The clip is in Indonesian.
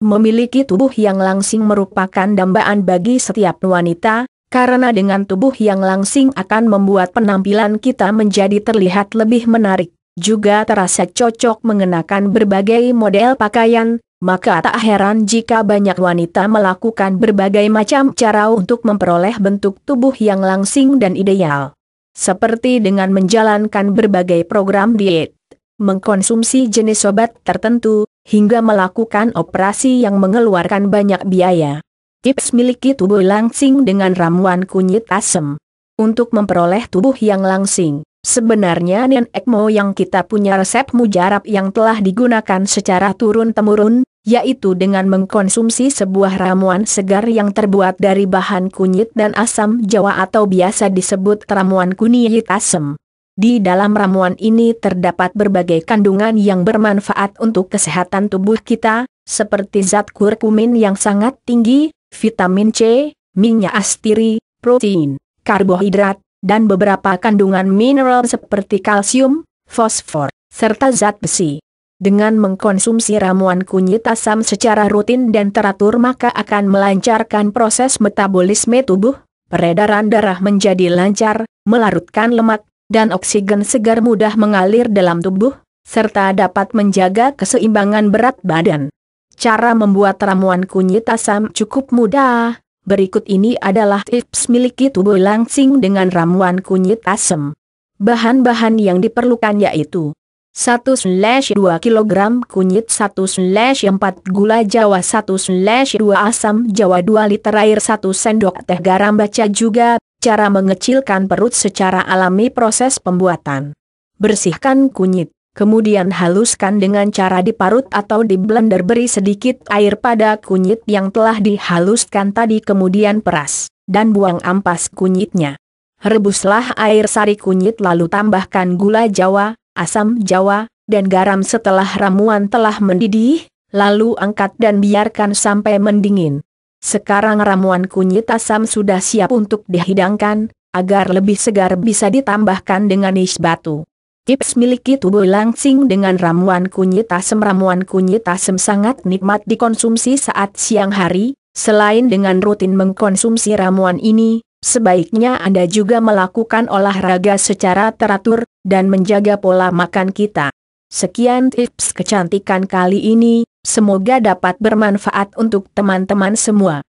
Memiliki tubuh yang langsing merupakan dambaan bagi setiap wanita, karena dengan tubuh yang langsing akan membuat penampilan kita menjadi terlihat lebih menarik, juga terasa cocok mengenakan berbagai model pakaian, maka tak heran jika banyak wanita melakukan berbagai macam cara untuk memperoleh bentuk tubuh yang langsing dan ideal. Seperti dengan menjalankan berbagai program diet, mengkonsumsi jenis obat tertentu, hingga melakukan operasi yang mengeluarkan banyak biaya. Tips miliki tubuh langsing dengan ramuan kunyit asem. Untuk memperoleh tubuh yang langsing, sebenarnya nenek moyang kita punya resep mujarab yang telah digunakan secara turun-temurun, yaitu dengan mengkonsumsi sebuah ramuan segar yang terbuat dari bahan kunyit dan asam jawa atau biasa disebut ramuan kunyit asam. Di dalam ramuan ini terdapat berbagai kandungan yang bermanfaat untuk kesehatan tubuh kita, seperti zat kurkumin yang sangat tinggi, vitamin C, minyak astiri, protein, karbohidrat, dan beberapa kandungan mineral seperti kalsium, fosfor, serta zat besi. Dengan mengkonsumsi ramuan kunyit asam secara rutin dan teratur maka akan melancarkan proses metabolisme tubuh, peredaran darah menjadi lancar, melarutkan lemak dan oksigen segar mudah mengalir dalam tubuh, serta dapat menjaga keseimbangan berat badan. Cara membuat ramuan kunyit asam cukup mudah. Berikut ini adalah tips miliki tubuh langsing dengan ramuan kunyit asam. Bahan-bahan yang diperlukan yaitu 1-2 kg kunyit 1-4 gula jawa 1-2 asam jawa 2 liter air 1 sendok teh garam baca juga Cara mengecilkan perut secara alami proses pembuatan. Bersihkan kunyit, kemudian haluskan dengan cara diparut atau di blender beri sedikit air pada kunyit yang telah dihaluskan tadi kemudian peras, dan buang ampas kunyitnya. Rebuslah air sari kunyit lalu tambahkan gula jawa, asam jawa, dan garam setelah ramuan telah mendidih, lalu angkat dan biarkan sampai mendingin. Sekarang ramuan kunyit asam sudah siap untuk dihidangkan, agar lebih segar bisa ditambahkan dengan is batu. Tips miliki tubuh langsing dengan ramuan kunyit asam Ramuan kunyit asam sangat nikmat dikonsumsi saat siang hari, selain dengan rutin mengkonsumsi ramuan ini, sebaiknya Anda juga melakukan olahraga secara teratur, dan menjaga pola makan kita. Sekian tips kecantikan kali ini, Semoga dapat bermanfaat untuk teman-teman semua.